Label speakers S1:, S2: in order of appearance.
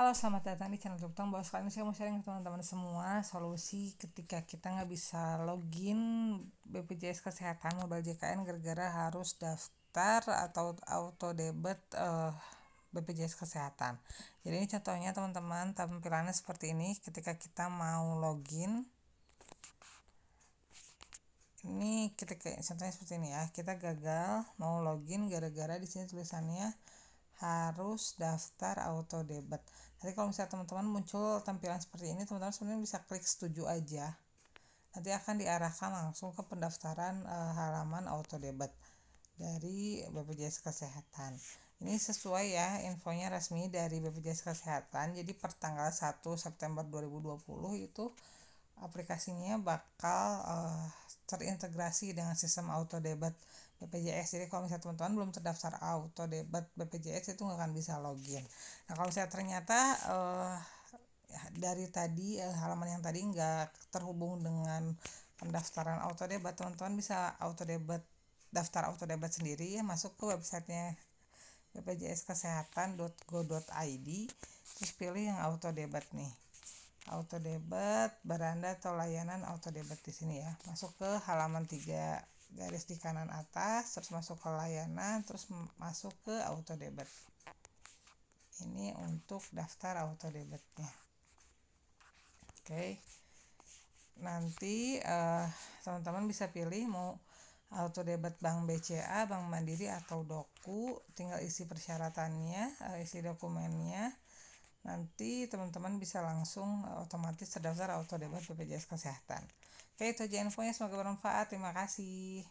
S1: Halo, selamat datang di channel Tuktong Bahwa sekali ini saya mau sharing ke teman-teman semua solusi ketika kita nggak bisa login BPJS Kesehatan Mobile JKN gara-gara harus daftar atau auto debit uh, eh, BPJS Kesehatan. Jadi ini contohnya teman-teman tampilannya seperti ini ketika kita mau login. Ini kita kayak contohnya seperti ini ya, kita gagal mau login gara-gara di sini tulisannya harus daftar auto debit. Nanti kalau misalnya teman-teman muncul tampilan seperti ini, teman-teman sebenarnya bisa klik setuju aja. Nanti akan diarahkan langsung ke pendaftaran e, halaman auto debit dari BPJS Kesehatan. Ini sesuai ya infonya resmi dari BPJS Kesehatan. Jadi per tanggal 1 September 2020 itu aplikasinya bakal e, terintegrasi dengan sistem auto debit BPJS jadi kalau misalnya teman-teman belum terdaftar auto debat BPJS itu nggak akan bisa login nah kalau saya ternyata eh, ya, dari tadi eh, halaman yang tadi nggak terhubung dengan pendaftaran auto debat teman-teman bisa auto debat daftar auto debat sendiri ya masuk ke websitenya bpjskesehatan.go.id terus pilih yang auto debat nih auto debat beranda atau layanan auto debat di sini ya masuk ke halaman 3 garis di kanan atas terus masuk ke layanan terus masuk ke auto debit ini untuk daftar auto debitnya oke okay. nanti eh, teman-teman uh, bisa pilih mau auto debit bank BCA bank Mandiri atau Doku tinggal isi persyaratannya eh, isi dokumennya nanti teman-teman bisa langsung eh, otomatis terdaftar auto debat BPJS Kesehatan. Oke, itu aja infonya. Semoga bermanfaat. Terima kasih.